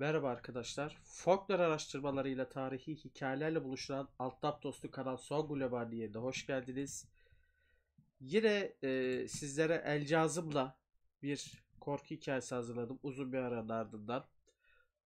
Merhaba arkadaşlar. Folklor araştırmalarıyla tarihi hikayelerle buluşulan Altap Dostu kanal Son Global diye hoş geldiniz. Yine e, sizlere Elcazım'la bir korku hikayesi hazırladım uzun bir aranın ardından.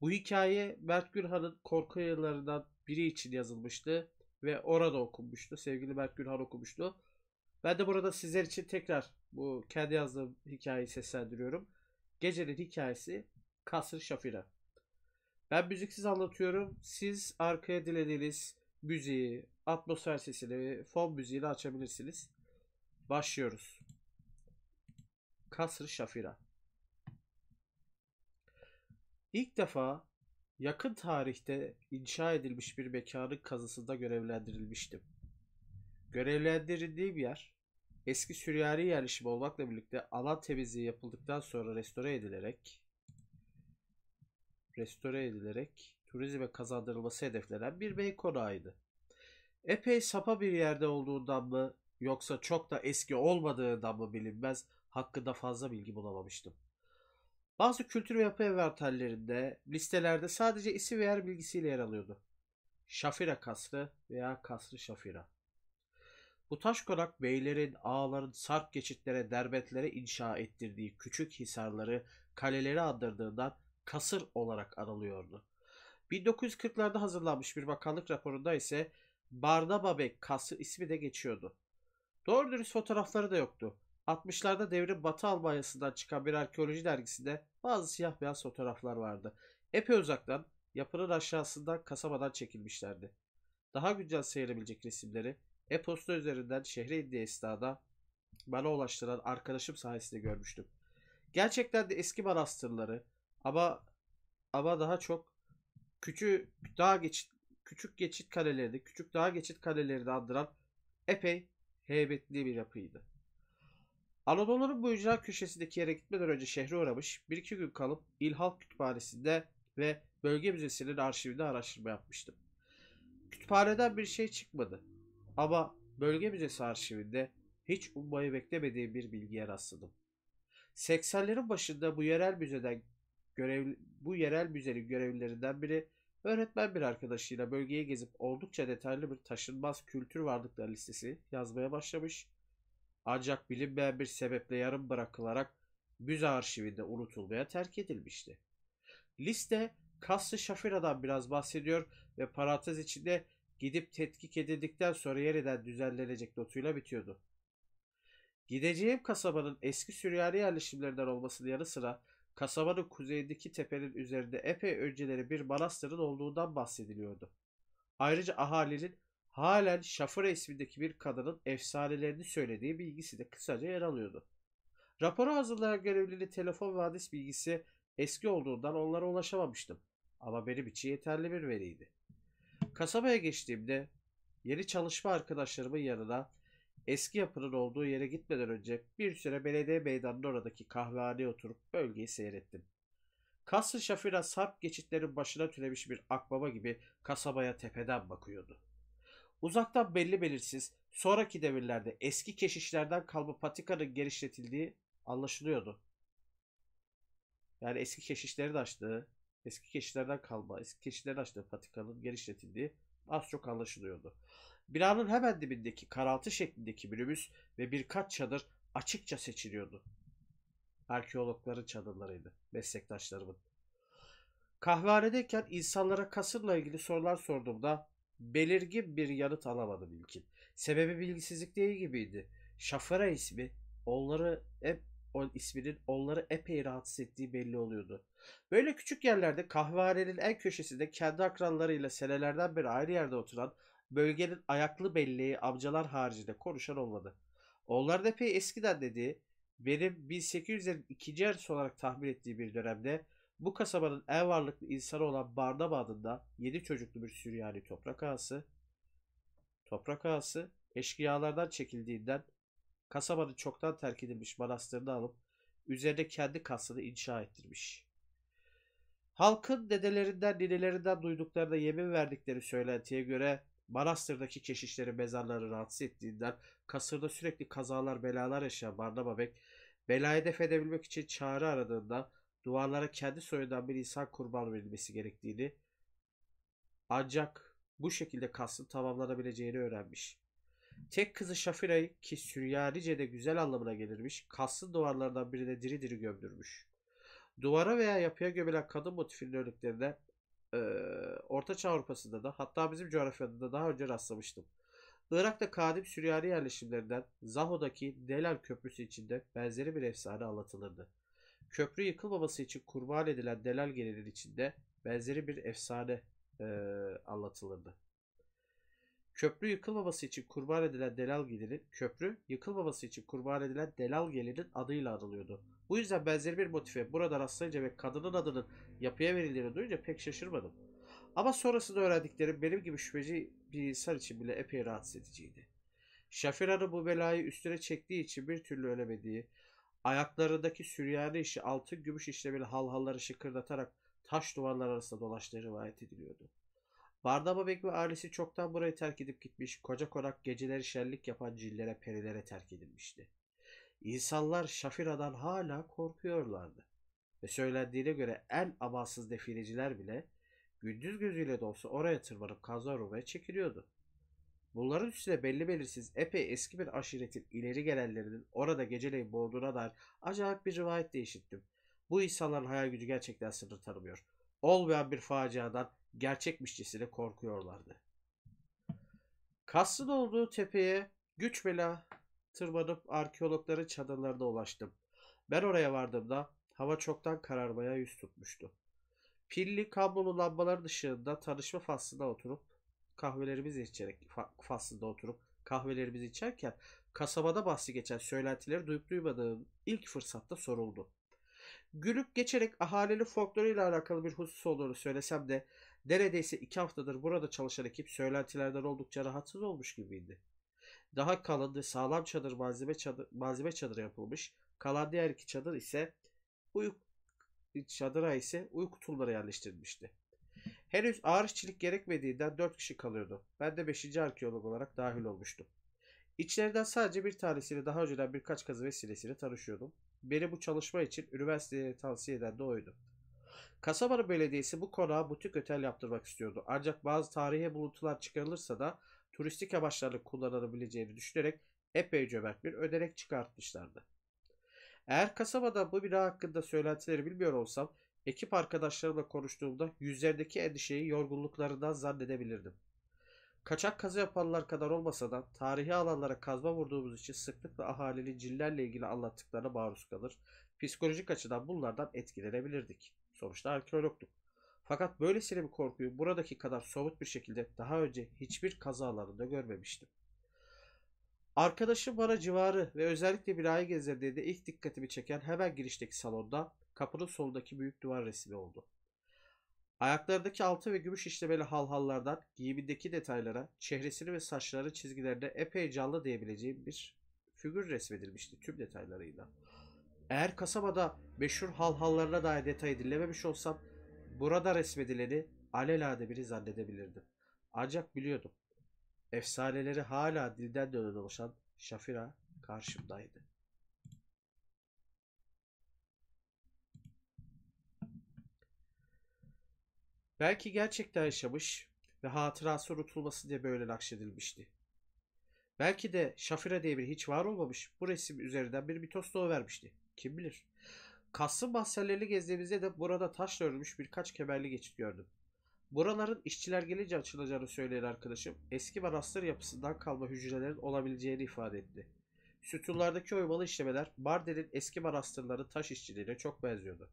Bu hikaye Mert Gülhan'ın korku yayınlarından biri için yazılmıştı ve orada okunmuştu. Sevgili Mert Gülhan okumuştu. Ben de burada sizler için tekrar bu kendi yazdığım hikayeyi seslendiriyorum. Gecenin hikayesi Kasır Şafira. Ben müziksiz anlatıyorum. Siz arkaya dilediğiniz müziği, atmosfer sesini, fon müziğini açabilirsiniz. Başlıyoruz. Kasr Şafira İlk defa yakın tarihte inşa edilmiş bir mekanın kazısında görevlendirilmiştim. Görevlendirildiğim yer eski Süryani yerleşimi olmakla birlikte alan temizliği yapıldıktan sonra restore edilerek restore edilerek turizme kazandırılması hedeflenen bir bey konağıydı. Epey sapa bir yerde olduğundan mı yoksa çok da eski olmadığından mı bilinmez hakkında fazla bilgi bulamamıştım. Bazı kültür ve yapı envanterlerinde listelerde sadece isim ve yer bilgisiyle yer alıyordu. Şafira Kasrı veya Kasrı Şafira. Bu taş konak beylerin, ağaların, sarp geçitlere, derbetlere inşa ettirdiği küçük hisarları, kaleleri andırdığından kasır olarak aralıyordu. 1940'larda hazırlanmış bir bakanlık raporunda ise Bardababek kasır ismi de geçiyordu. Doğru dürüst fotoğrafları da yoktu. 60'larda devrim Batı Almanya'sından çıkan bir arkeoloji dergisinde bazı siyah beyaz fotoğraflar vardı. Epey uzaktan, yapının aşağısından kasabadan çekilmişlerdi. Daha güncel seyredebilecek resimleri e-posta üzerinden şehre indiği esnada bana ulaştıran arkadaşım sayesinde görmüştüm. Gerçekten de eski manastırları, Aba aba daha çok küçük daha geçit küçük geçit kaleleri, küçük daha geçit kaleleri de andıran epey heybetli bir yapıydı. Anadolu'nun bu ücra köşesindeki yere gitmeden önce şehre uğramış, bir iki gün kalıp İl Halk Kütüphanesi'nde ve Bölge Müzesi'nin arşivinde araştırma yapmıştım. Kütüphaneden bir şey çıkmadı ama Bölge Müzesi arşivinde hiç ummayı beklemediğim bir bilgiye rastladım. 80'lerin başında bu yerel müzeden Görev, bu yerel müzenin görevlilerinden biri öğretmen bir arkadaşıyla bölgeye gezip oldukça detaylı bir taşınmaz kültür varlıklar listesi yazmaya başlamış. Ancak bilinmeyen bir sebeple yarım bırakılarak müze arşivinde unutulmaya terk edilmişti. Liste Kaslı Şafira'dan biraz bahsediyor ve parantez içinde gidip tetkik edildikten sonra yeniden düzenlenecek notuyla bitiyordu. Gideceğim kasabanın eski Süryani yerleşimlerinden olmasının yanı sıra Kasabanın kuzeydeki tepenin üzerinde epey önceleri bir manastırın olduğundan bahsediliyordu. Ayrıca ahalinin halen Şafıra ismindeki bir kadının efsanelerini söylediği bilgisi de kısaca yer alıyordu. Raporu hazırlayan görevlinin telefon ve adres bilgisi eski olduğundan onlara ulaşamamıştım. Ama benim için yeterli bir veriydi. Kasabaya geçtiğimde yeni çalışma arkadaşlarımın yanına Eski yapının olduğu yere gitmeden önce bir süre belediye meydanının oradaki kahvehaneye oturup bölgeyi seyrettim. Kasr Şafira sarp geçitlerin başına türemiş bir akbaba gibi kasabaya tepeden bakıyordu. Uzaktan belli belirsiz sonraki devirlerde eski keşişlerden kalma patikanın genişletildiği anlaşılıyordu. Yani eski keşişlerin açtığı, eski keşişlerden kalma, eski keşişlerin açtığı patikanın genişletildiği az çok anlaşılıyordu. Binanın hemen dibindeki karaltı şeklindeki minibüs ve birkaç çadır açıkça seçiliyordu. Arkeologların çadırlarıydı, meslektaşlarımın. Kahvehanedeyken insanlara kasırla ilgili sorular sorduğumda belirgin bir yanıt alamadım ilkin. Sebebi bilgisizlik değil gibiydi. Şafara ismi onları hep o isminin onları epey rahatsız ettiği belli oluyordu. Böyle küçük yerlerde kahvehanenin en köşesinde kendi akranlarıyla senelerden beri ayrı yerde oturan bölgenin ayaklı belleği avcılar haricinde konuşan olmadı. Onlar da pey eskiden dediği, benim 1800'lerin ikinci yarısı olarak tahmin ettiği bir dönemde bu kasabanın en varlıklı insanı olan Barnaba adında 7 çocuklu bir Süryani toprak ağası, toprak ağası eşkıyalardan çekildiğinden kasabanın çoktan terk edilmiş manastırını alıp üzerinde kendi kasını inşa ettirmiş. Halkın dedelerinden ninelerinden duyduklarına yemin verdikleri söylentiye göre Manastır'daki keşişleri mezarları rahatsız ettiğinden kasırda sürekli kazalar belalar yaşayan Barnaba Bek belayı def edebilmek için çağrı aradığında duvarlara kendi soyundan bir insan kurban verilmesi gerektiğini ancak bu şekilde kastın tamamlanabileceğini öğrenmiş. Tek kızı Şafira'yı ki Süryanice de güzel anlamına gelirmiş, kaslı duvarlardan birine diri diri gömdürmüş. Duvara veya yapıya gömülen kadın motifinin örneklerine e, Orta Çağ Avrupa'sında da hatta bizim coğrafyada da daha önce rastlamıştım. Irak'ta kadim Süryani yerleşimlerinden Zaho'daki Delal Köprüsü içinde benzeri bir efsane anlatılırdı. Köprü yıkılmaması için kurban edilen Delal gelenin içinde benzeri bir efsane e, anlatılırdı. Köprü yıkılmaması için kurban edilen Delal gelinin, köprü yıkılmaması için kurban edilen Delal gelinin adıyla anılıyordu. Bu yüzden benzer bir motife burada rastlayınca ve kadının adının yapıya verildiğini duyunca pek şaşırmadım. Ama sonrasında öğrendiklerim benim gibi şüpheci bir insan için bile epey rahatsız ediciydi. Şafira'nın bu belayı üstüne çektiği için bir türlü ölemediği, ayaklarındaki süryani işi altın gümüş işlemeli halhalları şıkırdatarak taş duvarlar arasında dolaştığı rivayet ediliyordu. Bardama Bek ve ailesi çoktan burayı terk edip gitmiş, koca konak geceleri şenlik yapan cillere perilere terk edilmişti. İnsanlar Şafira'dan hala korkuyorlardı. Ve söylendiğine göre en amansız defileciler bile gündüz gözüyle de olsa oraya tırmanıp kazlar olmaya çekiliyordu. Bunların üstüne belli belirsiz epey eski bir aşiretin ileri gelenlerinin orada geceleyin boğduğuna dair acayip bir rivayet de işittim. Bu insanların hayal gücü gerçekten sınır tanımıyor. Olmayan bir faciadan gerçekmişçesine korkuyorlardı. Kastın olduğu tepeye güç bela Tırmanıp arkeologların çadırlarına ulaştım. Ben oraya vardığımda hava çoktan kararmaya yüz tutmuştu. Pilli kablolu lambaların ışığında tanışma faslında oturup kahvelerimizi içerek faslında oturup kahvelerimizi içerken kasabada bahsi geçen söylentileri duyup duymadığım ilk fırsatta soruldu. Gülüp geçerek ahalinin folkloruyla alakalı bir husus olduğunu söylesem de neredeyse iki haftadır burada çalışan ekip söylentilerden oldukça rahatsız olmuş gibiydi. Daha kaladı sağlam çadır malzeme çadır, malzeme çadır yapılmış. Kalan diğer iki çadır ise uyku çadıra ise uyku tulları yerleştirilmişti. Henüz ağır işçilik gerekmediğinden 4 kişi kalıyordu. Ben de 5. arkeolog olarak dahil olmuştum. İçlerinden sadece bir tanesiyle daha önceden birkaç kazı vesilesiyle tanışıyordum. Beni bu çalışma için üniversiteye tavsiye eden de oydu. Kasabara Belediyesi bu konağa butik otel yaptırmak istiyordu. Ancak bazı tarihe buluntular çıkarılırsa da turistik amaçlarla kullanılabileceğini düşünerek epey cömert bir ödenek çıkartmışlardı. Eğer kasabada bu bina hakkında söylentileri bilmiyor olsam ekip arkadaşlarımla konuştuğumda yüzlerindeki endişeyi yorgunluklarından zannedebilirdim. Kaçak kazı yapanlar kadar olmasa da tarihi alanlara kazma vurduğumuz için sıklıkla ahalinin cillerle ilgili anlattıklarına maruz kalır. Psikolojik açıdan bunlardan etkilenebilirdik. Sonuçta arkeologduk. Fakat böylesine bir korkuyu buradaki kadar soğut bir şekilde daha önce hiçbir kazalarında görmemiştim. Arkadaşım bana civarı ve özellikle binayı gezdirdiğinde ilk dikkatimi çeken hemen girişteki salonda kapının solundaki büyük duvar resmi oldu. Ayaklarındaki altı ve gümüş işlemeli halhallardan giyimindeki detaylara, çehresini ve saçları çizgilerine epey canlı diyebileceğim bir figür resmedilmişti tüm detaylarıyla. Eğer kasabada meşhur halhallarına dair detayı dinlememiş olsam Burada resmedileni alelade biri zannedebilirdim. Ancak biliyordum. Efsaneleri hala dilden dönen oluşan Şafira karşımdaydı. Belki gerçekten yaşamış ve hatırası unutulması diye böyle nakşedilmişti. Belki de Şafira diye bir hiç var olmamış bu resim üzerinden bir mitos doğu vermişti. Kim bilir? Kaslı bahçeleri gezdiğimizde de burada taşla örülmüş birkaç kemerli geçit gördüm. Buraların işçiler gelince açılacağını söyleyen arkadaşım eski manastır yapısından kalma hücrelerin olabileceğini ifade etti. Sütunlardaki oymalı işlemeler Mardin'in eski manastırları taş işçiliğine çok benziyordu.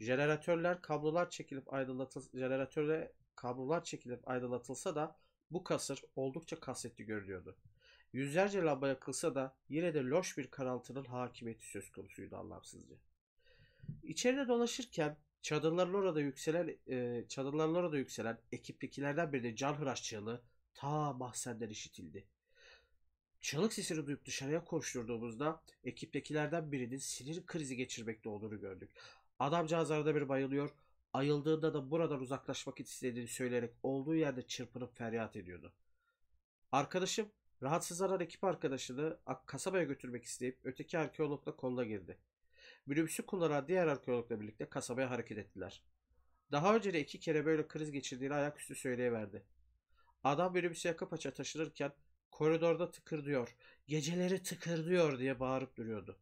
Jeneratörler kablolar çekilip aydınlatıl jeneratöre kablolar çekilip aydınlatılsa da bu kasır oldukça kasvetli görünüyordu. Yüzlerce lamba yakılsa da yine de loş bir karaltının hakimiyeti söz konusuydu anlamsızca. İçeride dolaşırken çadırlarla orada yükselen e, çadırlarla orada yükselen ekiptekilerden biri de canhıraş çığlığı ta mahzenden işitildi. Çığlık sesini duyup dışarıya koşturduğumuzda ekiptekilerden birinin sinir krizi geçirmekte olduğunu gördük. Adamcağız arada bir bayılıyor, ayıldığında da buradan uzaklaşmak istediğini söyleyerek olduğu yerde çırpınıp feryat ediyordu. Arkadaşım rahatsızlanan ekip arkadaşını kasabaya götürmek isteyip öteki arkeologla koluna girdi. Minibüsü kullanan diğer arkeologla birlikte kasabaya hareket ettiler. Daha önce de iki kere böyle kriz geçirdiğini ayaküstü söyleyiverdi. Adam minibüsü yakıp aça taşınırken koridorda tıkırdıyor, geceleri tıkırdıyor diye bağırıp duruyordu.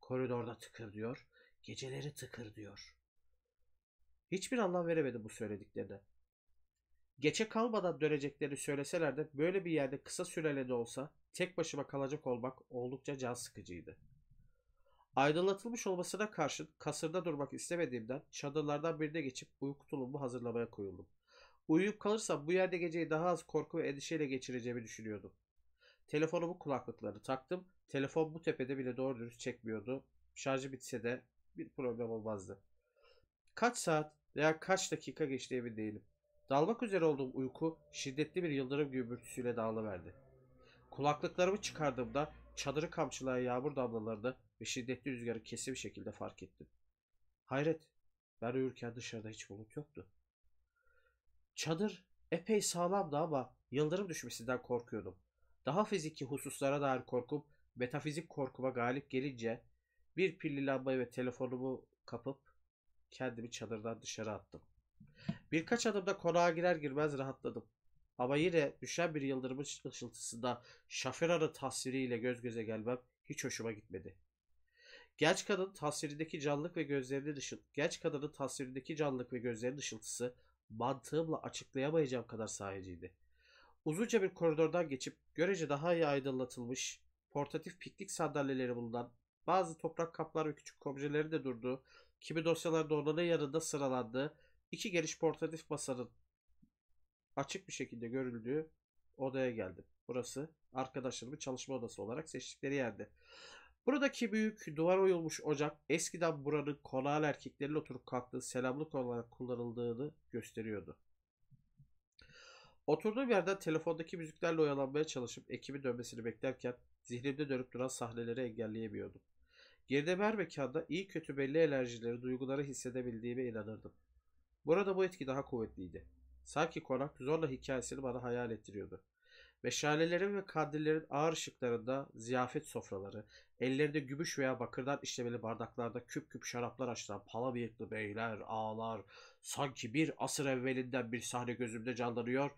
Koridorda tıkırdıyor, geceleri tıkırdıyor. Hiçbir anlam veremedi bu söylediklerine. Gece kalmadan döneceklerini söyleseler de böyle bir yerde kısa süreli de olsa tek başıma kalacak olmak oldukça can sıkıcıydı. Aydınlatılmış olmasına karşın kasırda durmak istemediğimden çadırlardan birine geçip uyku tulumumu hazırlamaya koyuldum. Uyuyup kalırsam bu yerde geceyi daha az korku ve endişeyle geçireceğimi düşünüyordum. Telefonumu kulaklıkları taktım. Telefon bu tepede bile doğru dürüst çekmiyordu. Şarjı bitse de bir problem olmazdı. Kaç saat veya kaç dakika geçti emin değilim. Dalmak üzere olduğum uyku şiddetli bir yıldırım gümbürtüsüyle dağılıverdi. Kulaklıklarımı çıkardığımda Çadırı kamçılayan yağmur damlaları da ve şiddetli rüzgarı kesin bir şekilde fark ettim. Hayret, ben uyurken dışarıda hiç bulut yoktu. Çadır epey sağlamdı ama yıldırım düşmesinden korkuyordum. Daha fiziki hususlara dair korkum, metafizik korkuma galip gelince bir pilli lambayı ve telefonumu kapıp kendimi çadırdan dışarı attım. Birkaç adımda konağa girer girmez rahatladım. Ama yine düşen bir yıldırım ışıltısında arı tasviriyle göz göze gelmem hiç hoşuma gitmedi. Genç kadın tasvirindeki canlılık ve gözlerinin ışıl genç kadının tasvirindeki canlılık ve gözlerinin ışıltısı mantığımla açıklayamayacağım kadar sahiciydi. Uzunca bir koridordan geçip görece daha iyi aydınlatılmış, portatif piknik sandalyeleri bulunan, bazı toprak kaplar ve küçük kobjeleri de durduğu, kimi dosyalar donanın yanında sıralandığı, iki geniş portatif masanın açık bir şekilde görüldüğü odaya geldim. Burası arkadaşlarımın çalışma odası olarak seçtikleri yerdi. Buradaki büyük duvar oyulmuş ocak eskiden buranın konağlı erkeklerin oturup kalktığı selamlık olarak kullanıldığını gösteriyordu. Oturduğum yerde telefondaki müziklerle oyalanmaya çalışıp ekibi dönmesini beklerken zihnimde dönüp duran sahneleri engelleyemiyordum. Geride her mekanda iyi kötü belli enerjileri, duyguları hissedebildiğime inanırdım. Burada bu etki daha kuvvetliydi. Sanki konak zorla hikayesini bana hayal ettiriyordu. Meşalelerin ve kandillerin ağır ışıklarında ziyafet sofraları, ellerinde gümüş veya bakırdan işlemeli bardaklarda küp küp şaraplar açtıran pala bıyıklı beyler, ağlar, sanki bir asır evvelinden bir sahne gözümde canlanıyor,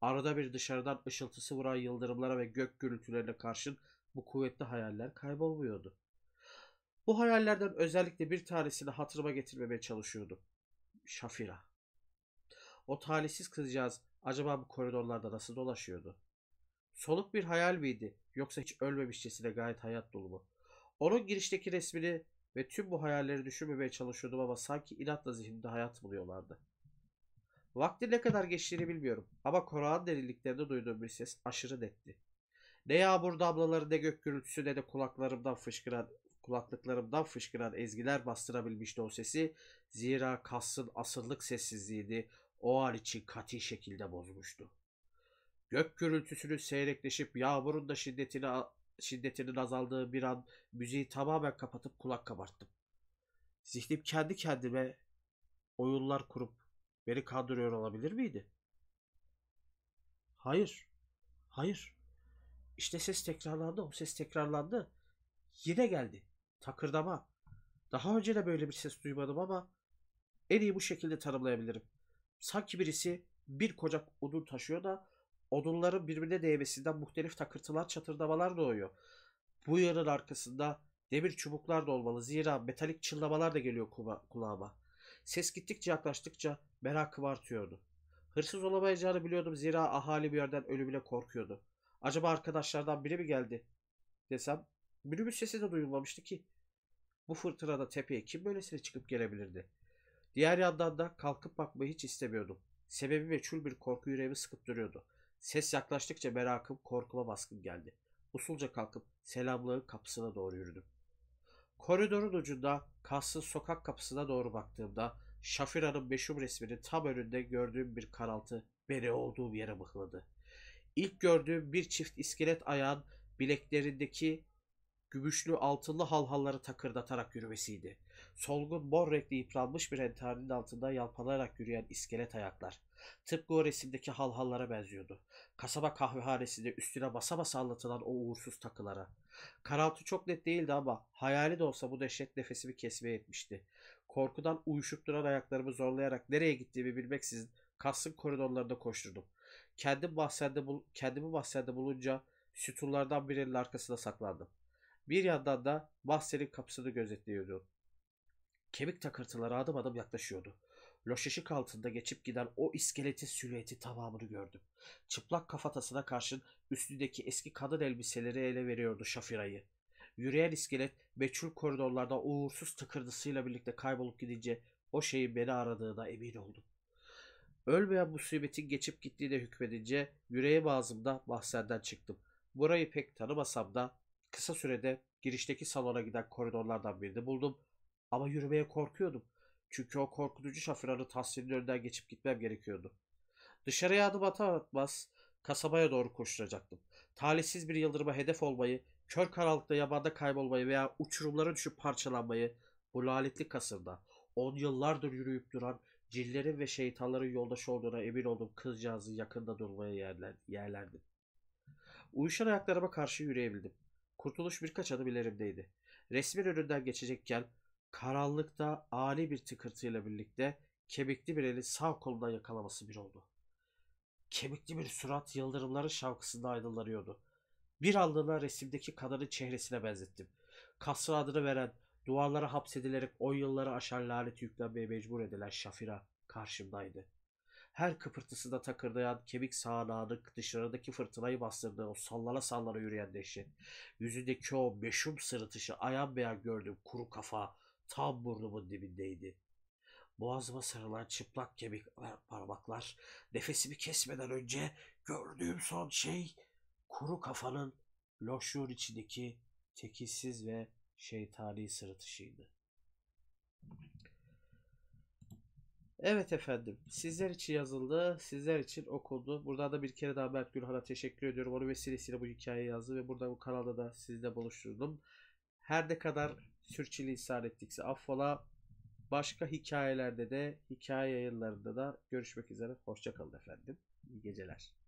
arada bir dışarıdan ışıltısı vuran yıldırımlara ve gök gürültülerine karşın bu kuvvetli hayaller kaybolmuyordu. Bu hayallerden özellikle bir tanesini hatırıma getirmemeye çalışıyordum. Şafira. O talihsiz kızcağız acaba bu koridorlarda nasıl dolaşıyordu? Soluk bir hayal miydi yoksa hiç ölmemişçesine gayet hayat dolu mu? Onun girişteki resmini ve tüm bu hayalleri düşünmemeye çalışıyordum ama sanki inatla zihnimde hayat buluyorlardı. Vakti ne kadar geçtiğini bilmiyorum ama Korağın derinliklerinde duyduğum bir ses aşırı netti. Ne yağmur damlaları ne gök gürültüsü ne de kulaklarımdan fışkıran kulaklıklarımdan fışkıran ezgiler bastırabilmişti o sesi. Zira kasın asıllık sessizliğini, o an için kati şekilde bozmuştu. Gök gürültüsünün seyrekleşip yağmurun da şiddetini, şiddetinin azaldığı bir an müziği tamamen kapatıp kulak kabarttım. Zihnim kendi kendime oyunlar kurup beni kandırıyor olabilir miydi? Hayır. Hayır. İşte ses tekrarlandı. O ses tekrarlandı. Yine geldi. Takırdama. Daha önce de böyle bir ses duymadım ama en iyi bu şekilde tanımlayabilirim. Sanki birisi bir kocak odun taşıyor da odunların birbirine değmesinden muhtelif takırtılar çatırdamalar doğuyor. Bu yarın arkasında demir çubuklar da olmalı zira metalik çınlamalar da geliyor kulağıma. Ses gittikçe yaklaştıkça merakım artıyordu. Hırsız olamayacağını biliyordum zira ahali bir yerden ölümüne korkuyordu. Acaba arkadaşlardan biri mi geldi desem minibüs sesi de duyulmamıştı ki. Bu fırtınada tepeye kim böylesine çıkıp gelebilirdi? Diğer yandan da kalkıp bakmayı hiç istemiyordum. Sebebi meçhul bir korku yüreğimi sıkıp duruyordu. Ses yaklaştıkça merakım korkuma baskın geldi. Usulca kalkıp selamlığın kapısına doğru yürüdüm. Koridorun ucunda kasın sokak kapısına doğru baktığımda Şafira'nın meşhur resmini tam önünde gördüğüm bir karaltı beni olduğum yere mıhladı. İlk gördüğüm bir çift iskelet ayağın bileklerindeki gümüşlü altılı halhalları takırdatarak yürümesiydi. Solgun mor renkli yıpranmış bir entarinin altında yalpalayarak yürüyen iskelet ayaklar. Tıpkı o resimdeki halhallara benziyordu. Kasaba kahvehanesinde üstüne basa basa anlatılan o uğursuz takılara. Karaltı çok net değildi ama hayali de olsa bu dehşet nefesimi kesmeye etmişti. Korkudan uyuşup duran ayaklarımı zorlayarak nereye gittiğimi bilmeksizin kasın koridorlarında koşturdum. Kendim bahsende, bul kendimi bahsende bulunca sütunlardan birinin arkasında saklandım. Bir yandan da mahzenin kapısını gözetliyordu. Kemik takırtıları adım adım yaklaşıyordu. Loş ışık altında geçip giden o iskeleti silüeti tamamını gördüm. Çıplak kafatasına karşın üstündeki eski kadın elbiseleri ele veriyordu Şafira'yı. Yürüyen iskelet meçhul koridorlarda uğursuz tıkırdısıyla birlikte kaybolup gidince o şeyin beni aradığına emin oldum. Ölmeyen musibetin geçip gittiğine hükmedince yüreğim ağzımda mahzenden çıktım. Burayı pek tanımasam da Kısa sürede girişteki salona giden koridorlardan birini buldum ama yürümeye korkuyordum. Çünkü o korkutucu şoförü tahsilin önünden geçip gitmem gerekiyordu. Dışarıya adım atar atmaz kasabaya doğru koşturacaktım. Talihsiz bir yıldırıma hedef olmayı, kör karanlıkta yabanda kaybolmayı veya uçurumlara düşüp parçalanmayı bu lanetli kasırda on yıllardır yürüyüp duran cillerin ve şeytanların yoldaşı olduğuna emin oldum kızcağızın yakında durmaya yerler, yerlerdim. Uyuşan ayaklarıma karşı yürüyebildim. Kurtuluş birkaç adım ilerimdeydi. Resmin önünden geçecekken karanlıkta ani bir tıkırtıyla birlikte kemikli bir elin sağ kolundan yakalaması bir oldu. Kemikli bir surat yıldırımların şavkısında aydınlanıyordu. Bir anlığına resimdeki kadının çehresine benzettim. Kasrı adını veren, duvarlara hapsedilerek on yılları aşan laneti yüklenmeye mecbur edilen Şafira karşımdaydı. Her kıpırtısı da takırdayan kemik sağanağılık dışarıdaki fırtınayı bastırdığı o sallana sallana yürüyen dehşet. Yüzündeki o meşhum sırıtışı ayan beyan gördüğüm kuru kafa tam burnumun dibindeydi. Boğazıma sarılan çıplak kemik parmaklar nefesimi kesmeden önce gördüğüm son şey kuru kafanın loşluğun içindeki tekilsiz ve şeytani sırıtışıydı. Evet efendim. Sizler için yazıldı. Sizler için okudu. Buradan da bir kere daha Mert Gülhan'a teşekkür ediyorum. Onun vesilesiyle bu hikayeyi yazdı ve burada bu kanalda da sizle buluşturdum. Her ne kadar sürçülisan ettikse affola. Başka hikayelerde de hikaye yayınlarında da görüşmek üzere. Hoşçakalın efendim. İyi geceler.